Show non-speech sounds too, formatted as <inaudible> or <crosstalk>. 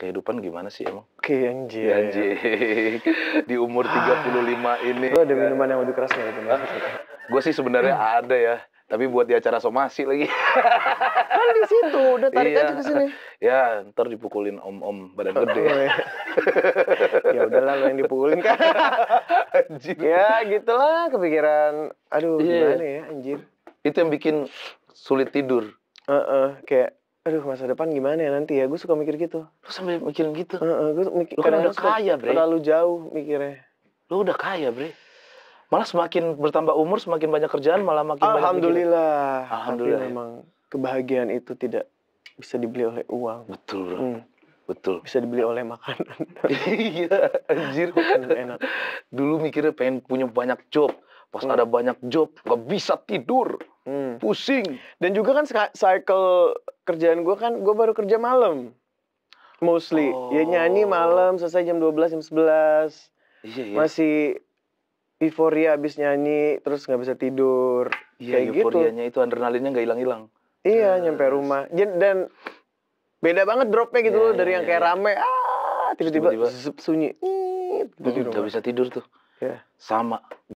kehidupan gimana sih emang? Oke okay, anjir. anjir. Di umur 35 ah. ini. Lu ada minuman yang lebih keras nggak itu? Gue sih sebenarnya hmm. ada ya. Tapi buat di acara somasi lagi. <laughs> kan di situ, udah tarik iya. aja ke sini. Ya, ntar dipukulin om-om badan oh, gede. Iya. <laughs> ya udahlah lo yang dipukulin kan. anjir. Ya gitulah kepikiran. Aduh yeah. gimana ya anjir. Itu yang bikin sulit tidur. Uh -uh, kayak aduh masa depan gimana ya nanti ya gue suka mikir gitu lu sambil mikirin gitu uh, uh, gue mikir lu kan udah kaya bre terlalu jauh mikirnya lu udah kaya bre malah semakin bertambah umur semakin banyak kerjaan malah makin alhamdulillah banyak alhamdulillah Tapi ya. memang kebahagiaan itu tidak bisa dibeli oleh uang betul bro hmm. Betul. Bisa dibeli oleh makanan. <laughs> iya, anjir. Makanan enak. Dulu mikirnya pengen punya banyak job. Pas hmm. ada banyak job, gak bisa tidur hmm. pusing dan juga kan cycle kerjaan gue kan gue baru kerja malam mostly oh. ya nyanyi oh. malam selesai jam 12 jam sebelas iya, iya. masih euforia abis nyanyi terus nggak bisa tidur iya, kayak gitu. euforianya gitu. itu adrenalinnya nggak hilang-hilang iya yes. nyampe rumah dan beda banget dropnya gitu yeah, loh dari iya, yang kayak iya. rame ah tiba-tiba sunyi -tiba. hmm, Gak bisa tidur tuh yeah. sama